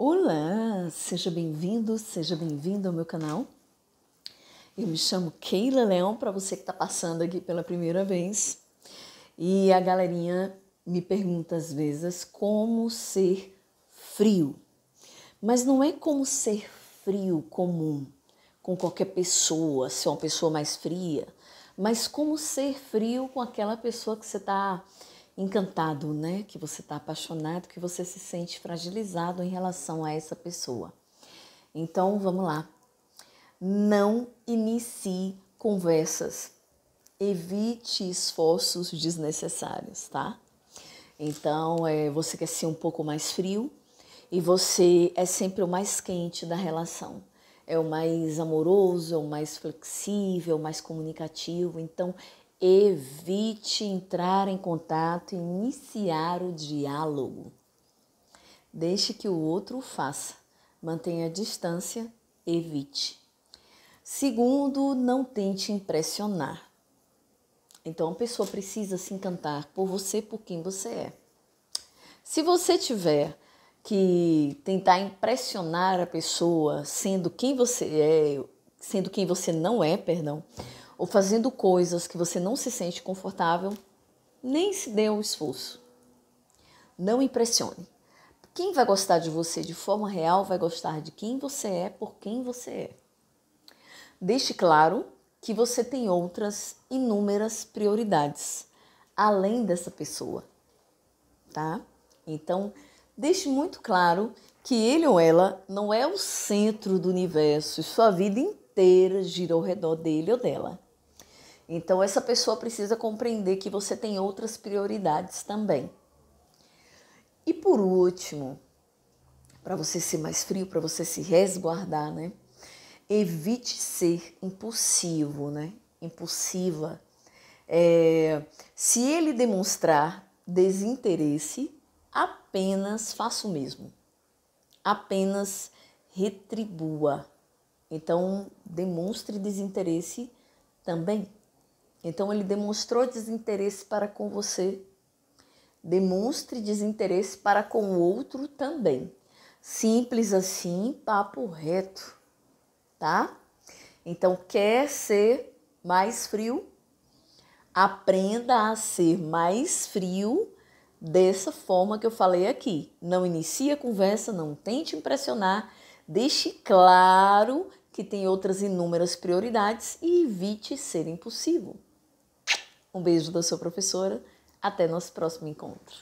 Olá, seja bem-vindo, seja bem-vindo ao meu canal. Eu me chamo Keila Leão, para você que está passando aqui pela primeira vez. E a galerinha me pergunta às vezes como ser frio. Mas não é como ser frio comum com qualquer pessoa, Se é uma pessoa mais fria, mas como ser frio com aquela pessoa que você está encantado, né? Que você está apaixonado, que você se sente fragilizado em relação a essa pessoa. Então, vamos lá. Não inicie conversas. Evite esforços desnecessários, tá? Então, é, você quer ser um pouco mais frio e você é sempre o mais quente da relação. É o mais amoroso, é o mais flexível, o mais comunicativo. Então, Evite entrar em contato e iniciar o diálogo. Deixe que o outro o faça. Mantenha distância, evite. Segundo, não tente impressionar. Então a pessoa precisa se encantar por você, por quem você é. Se você tiver que tentar impressionar a pessoa sendo quem você é, sendo quem você não é, perdão, ou fazendo coisas que você não se sente confortável, nem se dê o esforço. Não impressione. Quem vai gostar de você de forma real vai gostar de quem você é por quem você é. Deixe claro que você tem outras inúmeras prioridades além dessa pessoa, tá? Então, deixe muito claro que ele ou ela não é o centro do universo e sua vida inteira gira ao redor dele ou dela. Então, essa pessoa precisa compreender que você tem outras prioridades também. E por último, para você ser mais frio, para você se resguardar, né? Evite ser impulsivo, né? Impulsiva. É, se ele demonstrar desinteresse, apenas faça o mesmo. Apenas retribua. Então, demonstre desinteresse também. Então ele demonstrou desinteresse para com você. Demonstre desinteresse para com o outro também. Simples assim, papo reto, tá? Então quer ser mais frio? Aprenda a ser mais frio dessa forma que eu falei aqui. Não inicie a conversa, não tente impressionar, deixe claro que tem outras inúmeras prioridades e evite ser impossível. Um beijo da sua professora. Até nosso próximo encontro.